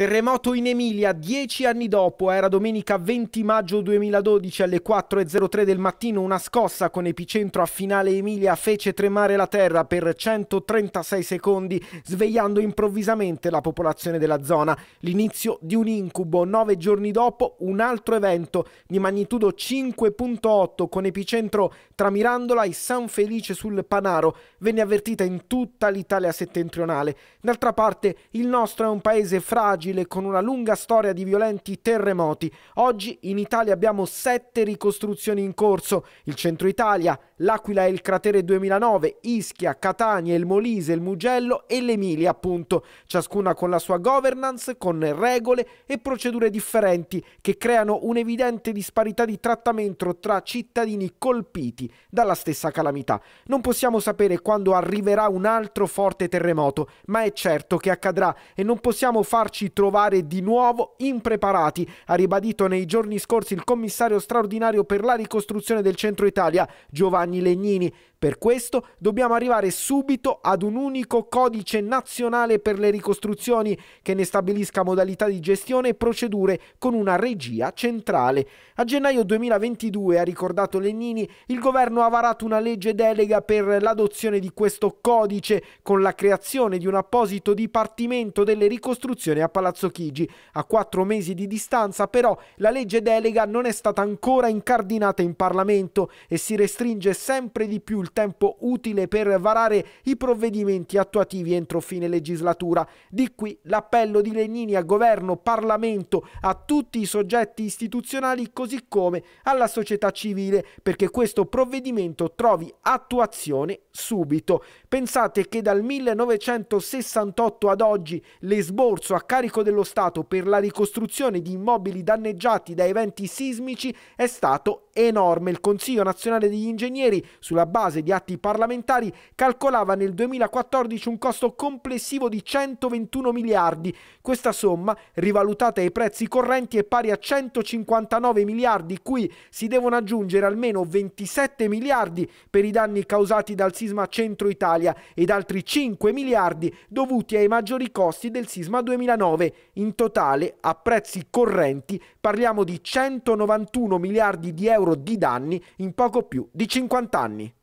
Terremoto in Emilia, dieci anni dopo, era domenica 20 maggio 2012 alle 4.03 del mattino, una scossa con epicentro a finale Emilia fece tremare la terra per 136 secondi, svegliando improvvisamente la popolazione della zona. L'inizio di un incubo, nove giorni dopo un altro evento di magnitudo 5.8 con epicentro tra Mirandola e San Felice sul Panaro, venne avvertita in tutta l'Italia settentrionale. D'altra parte il nostro è un paese fragile, fragile con una lunga storia di violenti terremoti. Oggi in Italia abbiamo sette ricostruzioni in corso. Il centro Italia, l'Aquila e il cratere 2009, Ischia, Catania, il Molise, il Mugello e l'Emilia appunto. Ciascuna con la sua governance, con regole e procedure differenti che creano un'evidente disparità di trattamento tra cittadini colpiti dalla stessa calamità. Non possiamo sapere quando arriverà un altro forte terremoto, ma è certo che accadrà e non possiamo farci trovare trovare di nuovo impreparati, ha ribadito nei giorni scorsi il commissario straordinario per la ricostruzione del centro Italia, Giovanni Legnini. Per questo dobbiamo arrivare subito ad un unico codice nazionale per le ricostruzioni che ne stabilisca modalità di gestione e procedure con una regia centrale. A gennaio 2022, ha ricordato Lennini, il governo ha varato una legge delega per l'adozione di questo codice con la creazione di un apposito dipartimento delle ricostruzioni a Palazzo Chigi. A quattro mesi di distanza però la legge delega non è stata ancora incardinata in Parlamento e si restringe sempre di più il tempo utile per varare i provvedimenti attuativi entro fine legislatura. Di qui l'appello di Legnini a governo, Parlamento, a tutti i soggetti istituzionali così come alla società civile perché questo provvedimento trovi attuazione subito. Pensate che dal 1968 ad oggi l'esborso a carico dello Stato per la ricostruzione di immobili danneggiati da eventi sismici è stato enorme. Il Consiglio nazionale degli ingegneri, sulla base di atti parlamentari, calcolava nel 2014 un costo complessivo di 121 miliardi. Questa somma, rivalutata ai prezzi correnti, è pari a 159 miliardi, cui si devono aggiungere almeno 27 miliardi per i danni causati dal sisma Centro Italia ed altri 5 miliardi dovuti ai maggiori costi del sisma 2009. In totale, a prezzi correnti, parliamo di 191 miliardi di euro euro di danni in poco più di 50 anni.